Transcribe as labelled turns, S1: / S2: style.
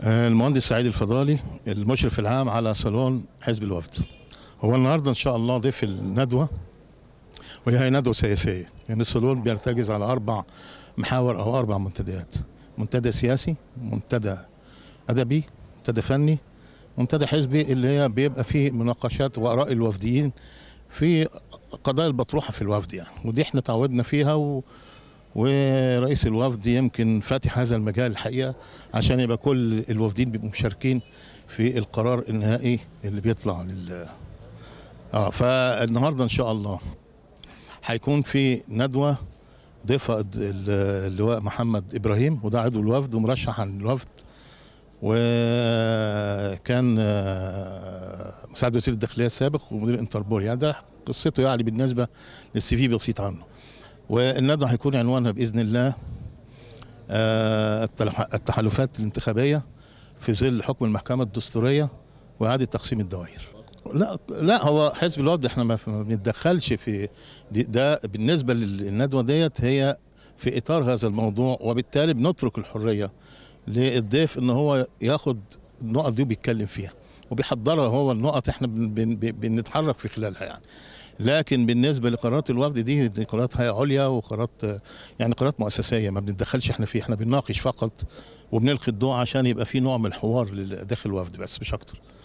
S1: آه، المهندس سعيد الفضالي المشرف العام على صالون حزب الوفد هو النهارده ان شاء الله ضيف الندوه وهي ندوه سياسيه لان يعني الصالون بيرتكز على اربع محاور او اربع منتديات منتدى سياسي منتدى ادبي منتدى فني منتدى حزبي اللي هي بيبقى فيه مناقشات واراء الوفديين في قضايا المطروحه في الوفد يعني ودي احنا تعودنا فيها و... ورئيس الوفد يمكن فاتح هذا المجال الحقيقه عشان يبقى كل الوفدين بيبقوا مشاركين في القرار النهائي اللي بيطلع لل اه فالنهارده ان شاء الله هيكون في ندوه ضيفها اللواء محمد ابراهيم وده عضو الوفد ومرشح عن الوفد وكان آه، مساعد وزير الداخليه السابق ومدير انتربول يعني ده قصته يعني بالنسبه للسي في بسيط عنه والندوه هيكون عنوانها باذن الله آه، التحالفات الانتخابيه في ظل حكم المحكمه الدستوريه واعاده تقسيم الدوائر. لا لا هو حزب الوفد احنا ما بنتدخلش في ده بالنسبه للندوه ديت هي في اطار هذا الموضوع وبالتالي بنترك الحريه للضيف ان هو ياخد النقط دي وبيتكلم فيها وبيحضرها هو النقط احنا بنتحرك في خلالها يعني لكن بالنسبه لقرارات الوفد دي قرارات عليا وقرارات يعني قرارات مؤسسيه ما بنتدخلش احنا فيه احنا بنناقش فقط وبنلقي الضوء عشان يبقى في نوع من الحوار داخل الوفد بس مش اكتر